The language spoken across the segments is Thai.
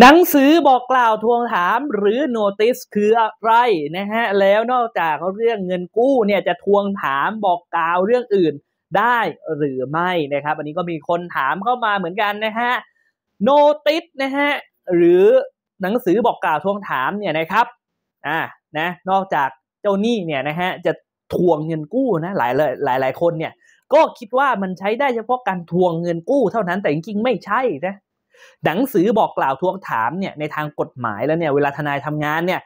หนังสือบอกกล่าวทวงถามหรือ notice คืออะไรนะฮะแล้วนอกจากเรื่องเงินกู้เนี่ยจะทวงถามบอกกล่าวเรื่องอื่นได้หรือไม่นะครับ อันนี้ก็มีคนถามเข้ามาเหมือนกันนะฮะ notice นะฮะหรือหนังสือบอกกล่าวทวงถามเนี่ยนะครับอ่านะนอกจากเจ้าหนี้เนี่ยนะฮะจะทวงเงินกู้นะหลายหลายหลายคนเนี่ย ก็คิดว่ามันใช้ได้เฉพาะการทวงเงินกู้เท่านั้นแต่จริงๆไม่ใช่นะหนังสือบอกกล่าวทวงถามเนี่ยในทางกฎหมายแล้วเนี่ยเวลาทนายทำงานเนี่ย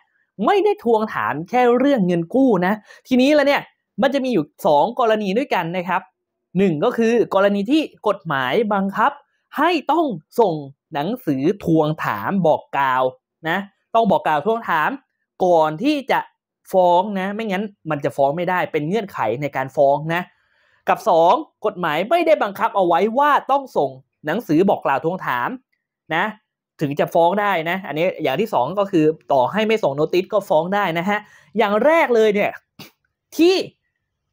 ไม่ได้ทวงถามแค่เรื่องเงินกู้นะทีนี้แล้วเนี่ยมันจะมีอยู่ 2 กรณีด้วยกันนะครับ 1 ก็คือกรณีที่กฎหมายบังคับให้ต้องส่งหนังสือทวงถามบอกกล่าวนะต้องบอกกล่าวทวงถาม ก่อนที่จะฟ้องนะ ไม่งั้นมันจะฟ้องไม่ได้เป็นเงื่อนไขในการฟ้องนะกับ 2 กฎหมายไม่ได้บังคับเอาไว้ว่าต้องส่งหนังสือบอกกล่าวทวงถามนะถึงจะฟ้องได้นะอันนี้อย่างที่สองก็คือต่อให้ไม่ส่งโนติสก็ฟ้องได้นะฮะอย่างแรกเลยเนี่ยที่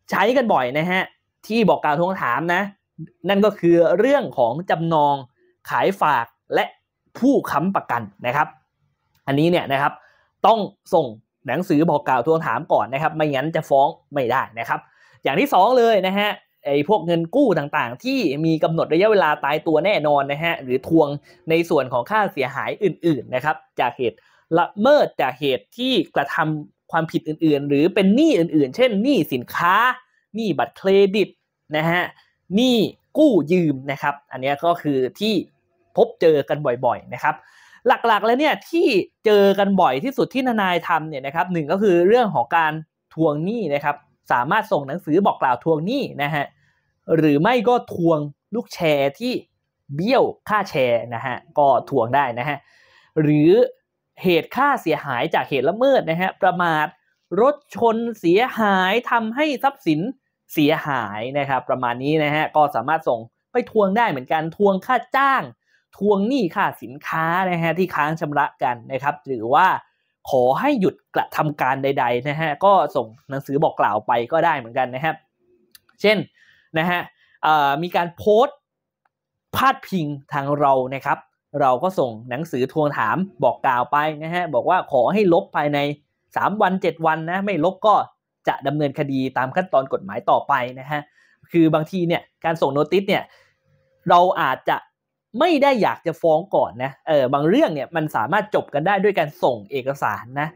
ใช้กันบ่อยนะฮะที่บอกกล่าวทวงถามนะ นั่นก็คือเรื่องของจำนองขายฝากและผู้ค้ำประกันนะครับ อันนี้เนี่ยนะครับ ต้องส่งหนังสือบอกกล่าวทวงถามก่อนนะครับ ไม่งั้นจะฟ้องไม่ได้นะครับ อย่างที่2เลยนะฮะไอ้พวกเงินกู้ต่างๆ ที่มีกำหนดระยะเวลาตายตัวแน่นอนนะฮะหรือทวงในส่วนของค่าเสียหายอื่นๆนะครับ จากเหตุละเมิดจากเหตุที่กระทำความผิดอื่นๆ หรือเป็นหนี้อื่นๆ เช่นหนี้สินค้าหนี้บัตรเครดิตนะฮะหนี้กู้ยืมนะครับ อันนี้ก็คือที่พบเจอกันบ่อยๆนะครับ หลักๆแล้วเนี่ยที่เจอกันบ่อยที่สุดที่นานายทำเนี่ยนะครับหนึ่งก็คือเรื่องของการทวงหนี้นะครับสามารถส่งหนังสือบอกกล่าวทวงหนี้นะฮะหรือไม่ก็ทวงลูกแชร์ที่เบี้ยวค่าแชร์นะฮะก็ทวงได้นะฮะหรือเหตุค่าเสียหายจากเหตุละเมิดนะฮะประมาทรถชนเสียหายทำให้ทรัพย์สินเสียหายนะครับ ประมาณนี้นะฮะก็สามารถส่งไปทวงได้เหมือนกันทวงค่าจ้าง ทวงหนี้ค่าสินค้านะฮะที่ค้างชำระกันนะครับ หรือว่าขอให้หยุดกระทำการใดๆนะฮะก็ส่งหนังสือบอกกล่าวไปก็ได้เหมือนกันนะครับ เช่นนะฮะมีการโพสต์พาดพิงทางเรานะครับ เราก็ส่งหนังสือทวงถามบอกกล่าวไปนะฮะบอกว่าขอให้ลบภายใน3วัน7วันนะไม่ลบก็จะดำเนินคดีตามขั้นตอนกฎหมายต่อไปนะฮะคือบางทีเนี่ยการส่งโนติสเนี่ยเราอาจจะไม่ได้อยากจะฟ้องก่อนนะเออบางเรื่องเนี่ยมันสามารถจบกันได้ด้วยการส่งเอกสารนะ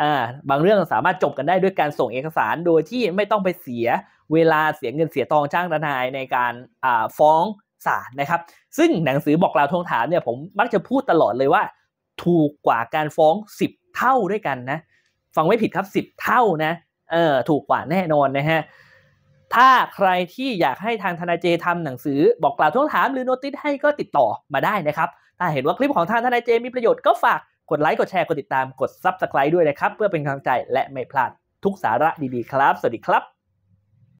อ่าบางเรื่องสามารถจบกันได้ด้วยการส่งเอกสาร โดยที่ไม่ต้องไปเสียเวลาเสียเงินเสียทองจ้างทนายในการอ่าฟ้องศาลนะครับ ซึ่งหนังสือบอกกล่าวทวงถามเนี่ยผมมักจะพูดตลอดเลยว่า ถูกกว่าการฟ้อง10 เท่าด้วยกันนะฟังไม่ผิดครับ10เท่านะ เออถูกกว่าแน่นอนนะฮะถ้าใครที่อยากให้ทางธนาเจทำหนังสือบอกกล่าวทวงถามหรือโนติสให้ก็ติดต่อมาได้นะครับ ถ้าเห็นว่าคลิปของทางธนาเจมีประโยชน์ก็ฝาก กดไลค์กดแชร์กดติดตามกดซับสไครต์ด้วยนะครับ เพื่อเป็นกำลังใจและไม่พลาดทุกสาระดีๆ ครับ สวัสดีครับ